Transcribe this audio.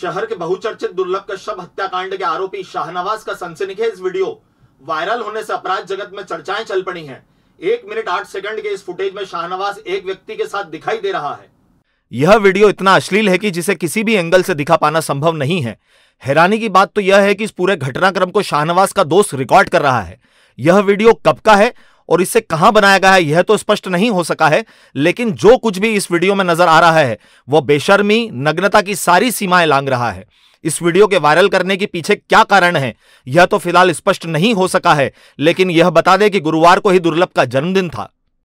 शहर के बहुचर्चित दुर्लभ कश्यप हत्याकांड के आरोपी शाहनवाज का सनसनीखेज वीडियो वायरल होने से अपराध जगत में चर्चाएं चल पड़ी हैं एक मिनट आठ सेकंड के इस फुटेज में शाहनवाज एक व्यक्ति के साथ दिखाई दे रहा है यह वीडियो इतना अश्लील है कि जिसे किसी भी एंगल से दिखा पाना संभव नहीं है हैरानी की बात तो यह है कि इस पूरे घटनाक्रम को शाहनवाज का दोस्त रिकॉर्ड कर रहा है यह वीडियो कब का है और इसे कहां बनाया गया है यह तो स्पष्ट नहीं हो सका है लेकिन जो कुछ भी इस वीडियो में नजर आ रहा है वह बेशर्मी नग्नता की सारी सीमाएं लांग रहा है इस वीडियो के वायरल करने के पीछे क्या कारण है यह तो फिलहाल स्पष्ट नहीं हो सका है लेकिन यह बता दें कि गुरुवार को ही दुर्लभ का जन्मदिन था